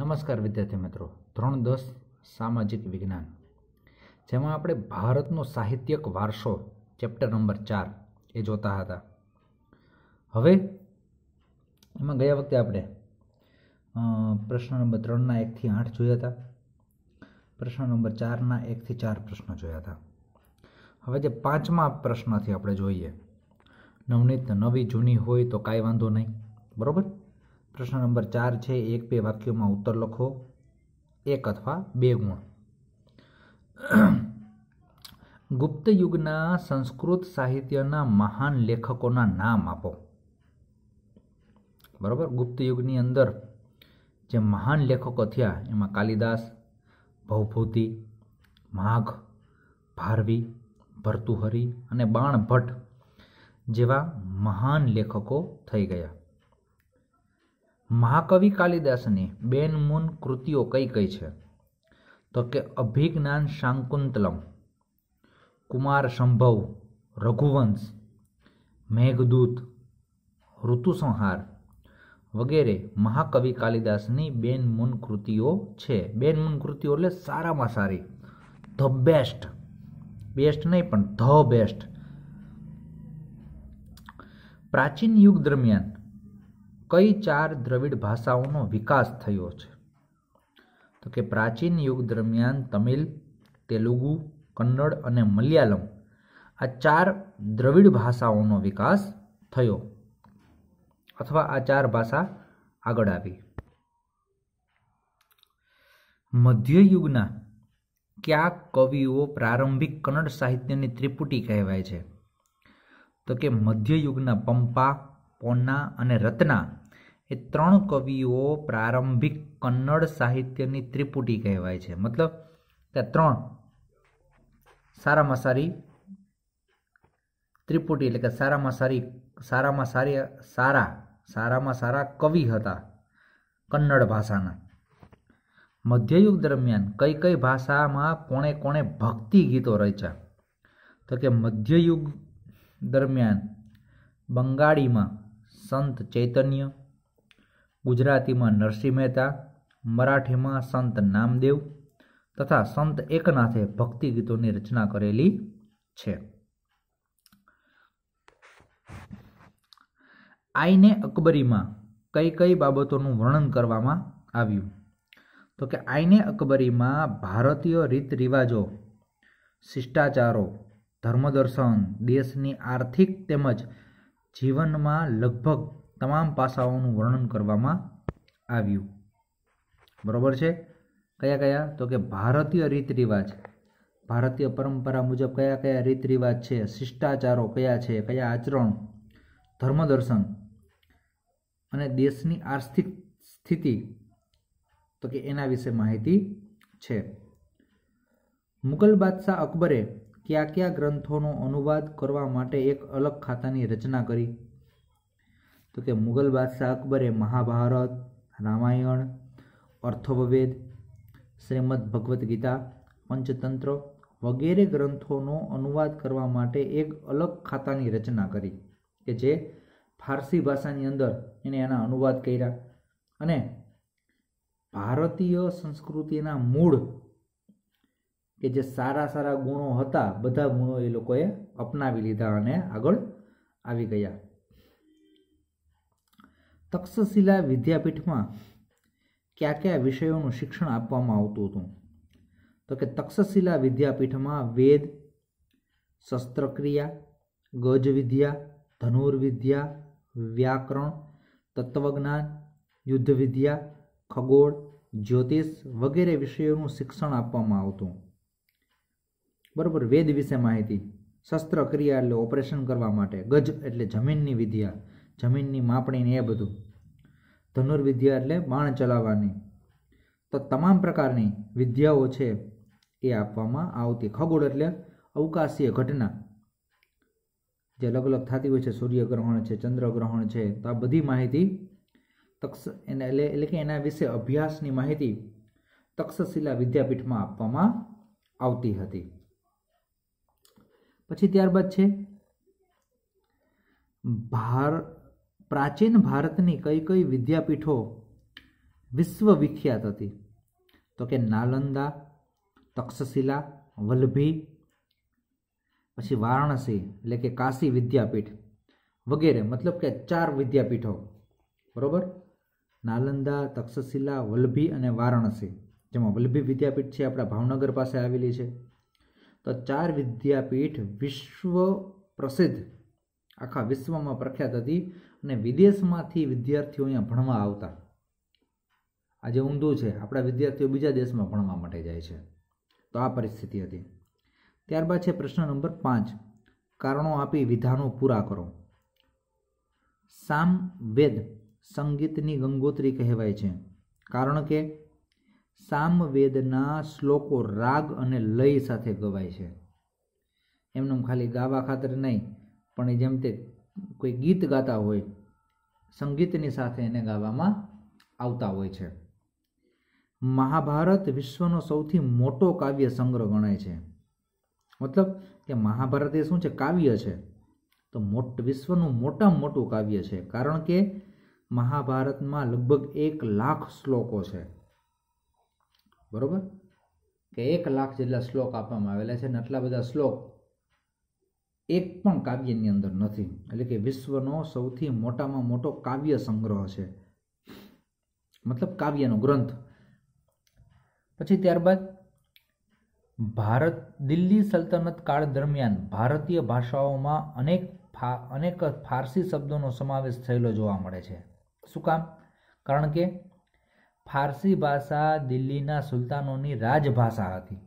નમસ્કાર વિદ્યાર્થી મિત્રો ધોરણ દસ સામાજિક વિજ્ઞાન જેમાં આપણે ભારતનો સાહિત્યક વારસો ચેપ્ટર નંબર ચાર એ જોતા હતા હવે એમાં ગયા વખતે આપણે પ્રશ્ન નંબર ત્રણના એકથી આઠ જોયા હતા પ્રશ્ન નંબર ચારના એકથી ચાર પ્રશ્ન જોયા હતા હવે જે પાંચમા પ્રશ્નથી આપણે જોઈએ નવનીત નવી જૂની હોય તો કાંઈ વાંધો નહીં બરાબર પ્રશ્ન નંબર ચાર છે એક બે વાક્યોમાં ઉત્તર લખો એક અથવા બે ગુણ ગુપ્ત યુગના સંસ્કૃત સાહિત્યના મહાન લેખકોના નામ આપો બરાબર ગુપ્ત યુગની અંદર જે મહાન લેખકો થયા એમાં કાલિદાસ ભવભૂતિ માઘ ભારવી ભર્તુહરી અને બાણભટ્ટ જેવા મહાન લેખકો થઈ ગયા મહાકવિ કાલિદાસની બેન મૂન કૃતિઓ કઈ કઈ છે તો કે અભિજ્ઞાન શાંકુંતલમ કુમાર સંભવ રઘુવંશ મેઘદૂત ઋતુસંહાર વગેરે મહાકવિ કાલિદાસની બેન મૂન કૃતિઓ છે બેન મૂન કૃતિઓ એટલે સારામાં સારી ધ બેસ્ટ બેસ્ટ નહીં પણ ધ બેસ્ટ પ્રાચીન યુગ દરમિયાન કઈ ચાર દ્રવિડ ભાષાઓનો વિકાસ થયો છે તો કે પ્રાચીન યુગ દરમિયાન તમિલ તેલુગુ કન્નડ અને મલયાલમ આ ચાર દ્રવિડ ભાષાઓનો વિકાસ થયો અથવા આ ચાર ભાષા આગળ આવી મધ્યયુગના કયા કવિઓ પ્રારંભિક કન્નડ સાહિત્યની ત્રિપુટી કહેવાય છે તો કે મધ્યયુગના પંપા પોના અને રત્ના એ ત્રણ કવિઓ પ્રારંભિક કન્નડ સાહિત્યની ત્રિપુટી કહેવાય છે મતલબ ત્યાં ત્રણ સારામાં સારી ત્રિપુટી એટલે કે સારામાં સારી સારામાં સારી સારા સારામાં સારા કવિ હતા કન્નડ ભાષાના મધ્યયુગ દરમિયાન કઈ કઈ ભાષામાં કોણે કોણે ભક્તિ ગીતો રચ્યા તો કે મધ્યયુગ દરમિયાન બંગાળીમાં સંત ચૈતન્ય ગુજરાતીમાં નરસિંહ મહેતા મરાઠીમાં સંત નામદેવ તથા સંત એકનાથે ભક્તિ ગીતોની રચના કરેલી છે આઈને અકબરીમાં કઈ કઈ બાબતોનું વર્ણન કરવામાં આવ્યું તો કે આઈને અકબરીમાં ભારતીય રીત રિવાજો શિષ્ટાચારો ધર્મદર્શન દેશની આર્થિક તેમજ જીવનમાં લગભગ તમામ પાસાઓનું વર્ણન કરવામાં આવ્યું બરાબર છે કયા કયા તો કે ભારતીય રીત રિવાજ ભારતીય પરંપરા મુજબ કયા કયા રીત રિવાજ છે શિષ્ટાચારો કયા છે કયા આચરણ ધર્મદર્શન અને દેશની આર્થિક સ્થિતિ તો કે એના વિશે માહિતી છે મુગલ બાદશાહ અકબરે કયા કયા ગ્રંથોનો અનુવાદ કરવા માટે એક અલગ ખાતાની રચના કરી તો કે મુગલ બાદશાહ અકબરે મહાભારત રામાયણ અર્થવવેદ શ્રીમદ ભગવદ્ ગીતા પંચતંત્ર વગેરે ગ્રંથોનો અનુવાદ કરવા માટે એક અલગ ખાતાની રચના કરી કે જે ફારસી ભાષાની અંદર એને એના અનુવાદ કર્યા અને ભારતીય સંસ્કૃતિના મૂળ કે જે સારા સારા ગુણો હતા બધા ગુણો એ લોકોએ અપનાવી લીધા અને આગળ આવી ગયા તક્ષશિલા વિદ્યાપીઠમાં કયા કયા વિષયોનું શિક્ષણ આપવામાં આવતું હતું તો કે તક્ષશિલા વિદ્યાપીઠમાં વેદ શસ્ત્રક્રિયા ગજવિદ્યા ધનુર્વિદ્યા વ્યાકરણ તત્વજ્ઞાન યુદ્ધવિદ્યા ખગોળ જ્યોતિષ વગેરે વિષયોનું શિક્ષણ આપવામાં આવતું બરાબર વેદ વિશે માહિતી શસ્ત્રક્રિયા એટલે ઓપરેશન કરવા માટે ગજ એટલે જમીનની વિદ્યા જમીનની માપણી ને એ બધું ધનુર્વિદ્યા એટલે બાણ ચલાવવાની તો તમામ પ્રકારની વિદ્યાઓ છે એ આપવામાં આવતી ખગોળ એટલે અવકાશીય ઘટના જે અલગ અલગ થતી હોય છે સૂર્યગ્રહણ છે ચંદ્રગ્રહણ છે તો આ બધી માહિતી તક્ષ એને એટલે કે એના વિશે અભ્યાસની માહિતી તક્ષશિલા વિદ્યાપીઠમાં આપવામાં આવતી હતી પછી ત્યારબાદ છે ભાર પ્રાચીન ભારતની કઈ કઈ વિદ્યાપીઠો વિશ્વવિખ્યાત હતી તો કે નાલંદા તક્ષશિલા વલ્લભી પછી વારાણસી એટલે કે કાશી વિદ્યાપીઠ વગેરે મતલબ કે ચાર વિદ્યાપીઠો બરોબર નાલંદા તક્ષશિલા વલ્લભી અને વારાણસી જેમાં વલ્લભી વિદ્યાપીઠ છે આપણા ભાવનગર પાસે આવેલી છે તો ચાર વિદ્યાપીઠ વિશ્વ પ્રસિદ્ધ આખા વિશ્વમાં પ્રખ્યાત હતી અને વિદેશમાંથી વિદ્યાર્થીઓ અહીંયા ભણવા આવતા આજે ઊંધું છે આપણા વિદ્યાર્થીઓ બીજા દેશમાં ભણવા માટે જાય છે તો આ પરિસ્થિતિ હતી ત્યારબાદ છે પ્રશ્ન નંબર પાંચ કારણો આપી વિધાનો પૂરા કરો સામ વેદ સંગીતની ગંગોત્રી કહેવાય છે કારણ કે સામવેદના શ્લોકો રાગ અને લય સાથે ગવાય છે એમનેમ ખાલી ગાવા ખાતર નહીં પણ એ જેમ તે કોઈ ગીત ગાતા હોય સંગીતની સાથે એને ગાવામાં આવતા હોય છે મહાભારત વિશ્વનો સૌથી મોટો કાવ્ય સંગ્રહ ગણાય છે મતલબ કે મહાભારત એ શું છે કાવ્ય છે તો મોટ વિશ્વનું મોટામાં મોટું કાવ્ય છે કારણ કે મહાભારતમાં લગભગ એક લાખ શ્લોકો છે બરોબર કે એક લાખ જેટલા શ્લોક આપવામાં આવેલા છે અને આટલા બધા શ્લોક એક પણ કાવ્યની અંદર નથી એટલે કે વિશ્વનો સૌથી મોટામાં મોટો કાવ્ય સંગ્રહ છે મતલબ કાવ્યનો ગ્રંથ પછી ત્યારબાદ ભારત દિલ્હી સલ્તનત કાળ દરમિયાન ભારતીય ભાષાઓમાં અનેક અનેક ફારસી શબ્દોનો સમાવેશ થયેલો જોવા મળે છે શું કામ કારણ કે ફારસી ભાષા દિલ્હીના સુલતાનોની રાજભાષા હતી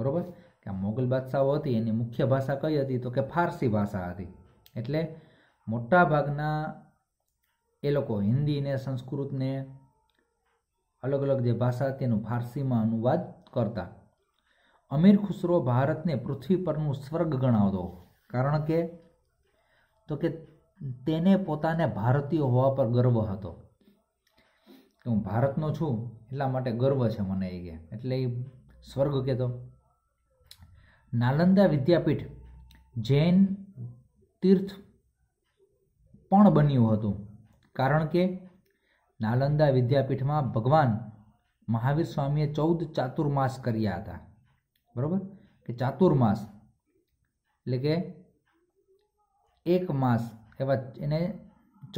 બરોબર કે મોગલ બાદશાહો હતી એની મુખ્ય ભાષા કઈ હતી તો કે ફારસી ભાષા હતી એટલે મોટાભાગના એ લોકો હિન્દીને સંસ્કૃતને અલગ અલગ જે ભાષા હતી એનું ફારસીમાં અનુવાદ કરતા અમીર ખુસરો ભારતને પૃથ્વી પરનું સ્વર્ગ ગણાવતો કારણ કે તો કે તેને પોતાને ભારતીય હોવા પર ગર્વ હતો કે હું ભારતનો છું એટલા માટે ગર્વ છે મને એ કે એટલે એ સ્વર્ગ કહેતો નાલંદા વિદ્યાપીઠ જૈન તીર્થ પણ બન્યું હતું કારણ કે નાલંદા વિદ્યાપીઠમાં ભગવાન મહાવીર સ્વામીએ ચૌદ ચાતુર્માસ કર્યા હતા બરાબર કે ચાતુર્માસ એટલે કે એક માસ એવા એને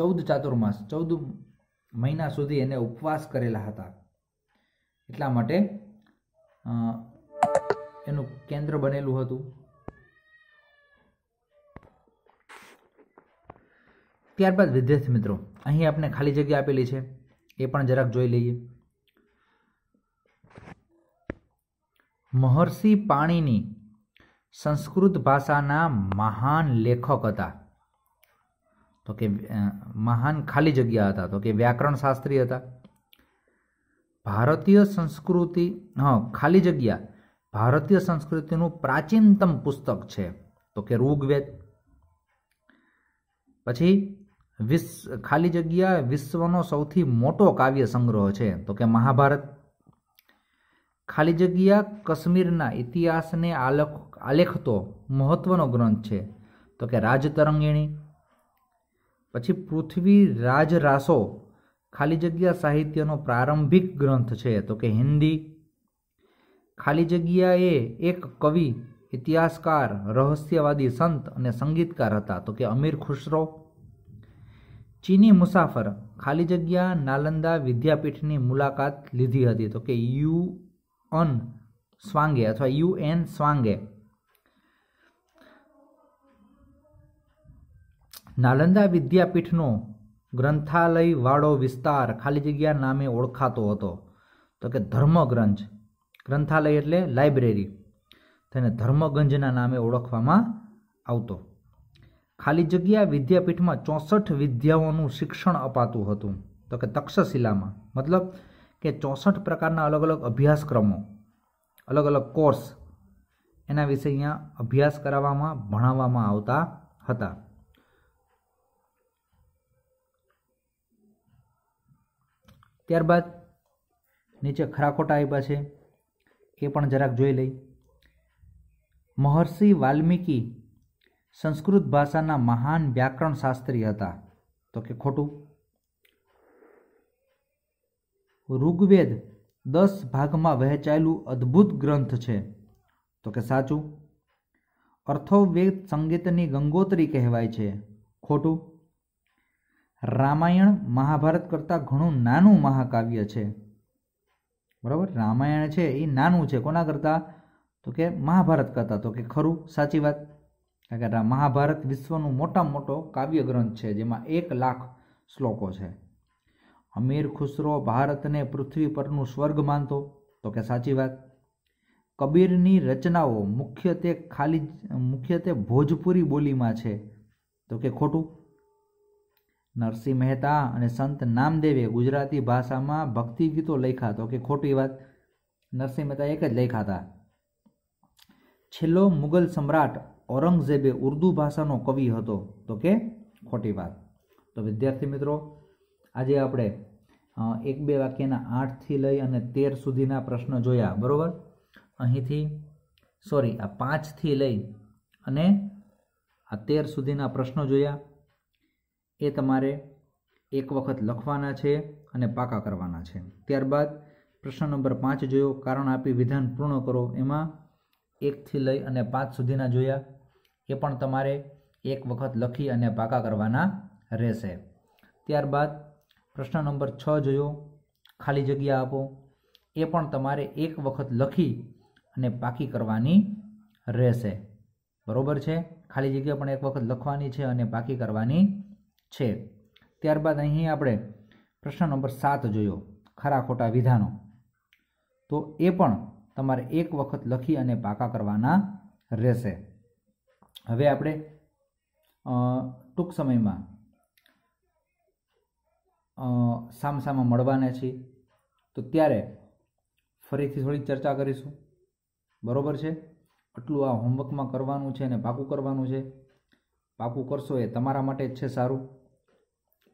ચૌદ ચાતુર્માસ ચૌદ મહિના સુધી એને ઉપવાસ કરેલા હતા એટલા માટે એનું કેન્દ્ર બનેલું હતું ત્યારબાદ વિદ્યાર્થી મિત્રો અહીં આપણે ખાલી જગ્યા આપેલી છે એ પણ જરાક જોઈ લઈએ મહર્ષિ પાણીની સંસ્કૃત ભાષાના મહાન લેખક હતા તો કે મહાન ખાલી જગ્યા હતા તો કે વ્યાકરણ શાસ્ત્રી હતા ભારતીય સંસ્કૃતિ હા ખાલી જગ્યા ભારતીય સંસ્કૃતિનું પ્રાચીનતમ પુસ્તક છે તો કે ઋગ્વેદ પછી વિશ્વ ખાલી જગ્યા વિશ્વનો સૌથી મોટો કાવ્ય સંગ્રહ છે તો કે મહાભારત ખાલી જગ્યા કાશ્મીરના ઇતિહાસને આલખ આલેખતો મહત્વનો ગ્રંથ છે તો કે રાજતરંગિણી પછી પૃથ્વી રાજરાસો ખાલી જગ્યા સાહિત્યનો પ્રારંભિક ગ્રંથ છે તો કે હિન્દી ખાલી જગ્યાએ એક કવિ ઇતિહાસકાર રહસ્યવાદી સંત અને સંગીતકાર હતા તો કે અમીર ખુશરો ચીની મુસાફર ખાલી જગ્યા નાલંદા વિદ્યાપીઠની મુલાકાત લીધી હતી તો કે યુ અન સ્વાંગે અથવા યુ એન સ્વાંગે નાલંદા વિદ્યાપીઠનો ગ્રંથાલયવાળો વિસ્તાર ખાલી જગ્યા નામે ઓળખાતો હતો તો કે ધર્મગ્રંથ ગ્રંથાલય એટલે લાઇબ્રેરી તેને ધર્મગંજના નામે ઓળખવામાં આવતો ખાલી જગ્યા વિદ્યાપીઠમાં ચોસઠ વિદ્યાઓનું શિક્ષણ અપાતું હતું તો કે તક્ષશિલામાં મતલબ કે ચોસઠ પ્રકારના અલગ અલગ અભ્યાસક્રમો અલગ અલગ કોર્સ એના વિશે અહીંયા અભ્યાસ કરાવવામાં ભણાવવામાં આવતા હતા ત્યારબાદ નીચે ખરાખોટા આવ્યા છે એ પણ જરાક જોઈ લઈ મહર્ષિ વાલ્મિકી સંસ્કૃત ભાષાના મહાન વ્યાકરણ શાસ્ત્રી હતા તો કે ખોટું ઋગ્વેદ દસ ભાગમાં વહેંચાયેલું અદ્ભુત ગ્રંથ છે તો કે સાચું અર્થોવેદ સંગીતની ગંગોત્રી કહેવાય છે ખોટું રામાયણ મહાભારત કરતાં ઘણું નાનું મહાકાવ્ય છે બરાબર રામાયણ છે એ નાનું છે કોના કરતાં તો કે મહાભારત કરતાં તો કે ખરું સાચી વાત કારણ કે મહાભારત વિશ્વનું મોટા મોટો કાવ્ય ગ્રંથ છે જેમાં એક લાખ શ્લોકો છે અમીર ખુસરો ભારતને પૃથ્વી પરનું સ્વર્ગ માનતો તો કે સાચી વાત કબીરની રચનાઓ મુખ્યત્વે ખાલી મુખ્યત્વે ભોજપુરી બોલીમાં છે તો કે ખોટું નરસિંહ મહેતા અને સંત નામદેવે ગુજરાતી ભાષામાં ભક્તિ ગીતો લખ્યા તો કે ખોટી વાત નરસિંહ મહેતા એક જ લખ્યા હતા છેલ્લો મુગલ સમ્રાટ ઔરંગઝેબે ઉર્દુ ભાષાનો કવિ હતો તો કે ખોટી વાત તો વિદ્યાર્થી મિત્રો આજે આપણે એક બે વાક્યના આઠથી લઈ અને તેર સુધીના પ્રશ્ન જોયા બરાબર અહીંથી સોરી આ પાંચથી લઈ અને આ તેર સુધીના પ્રશ્નો જોયા એ તમારે એક વખત લખવાના છે અને પાકા કરવાના છે ત્યારબાદ પ્રશ્ન નંબર પાંચ જોયો કારણ આપી વિધાન પૂર્ણ કરો એમાં એકથી લઈ અને પાંચ સુધીના જોયા એ પણ તમારે એક વખત લખી અને પાકા કરવાના રહેશે ત્યારબાદ પ્રશ્ન નંબર છ જોયો ખાલી જગ્યા આપો એ પણ તમારે એક વખત લખી અને પાકી કરવાની રહેશે બરોબર છે ખાલી જગ્યા પણ એક વખત લખવાની છે અને પાકી કરવાની છે ત્યારબાદ અહીં આપણે પ્રશ્ન નંબર સાત જોયો ખરા ખોટા વિધાનો તો એ પણ તમારે એક વખત લખી અને પાકા કરવાના રહેશે હવે આપણે ટૂંક સમયમાં સામસામા મળવાના છીએ તો ત્યારે ફરીથી થોડી ચર્ચા કરીશું બરોબર છે આટલું આ હોમવર્કમાં કરવાનું છે અને પાકું કરવાનું છે પાકું કરશો એ તમારા માટે જ છે સારું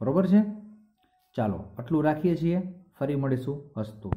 બરાબર છે ચાલો આટલું રાખીએ છીએ ફરી મળીશું હસતું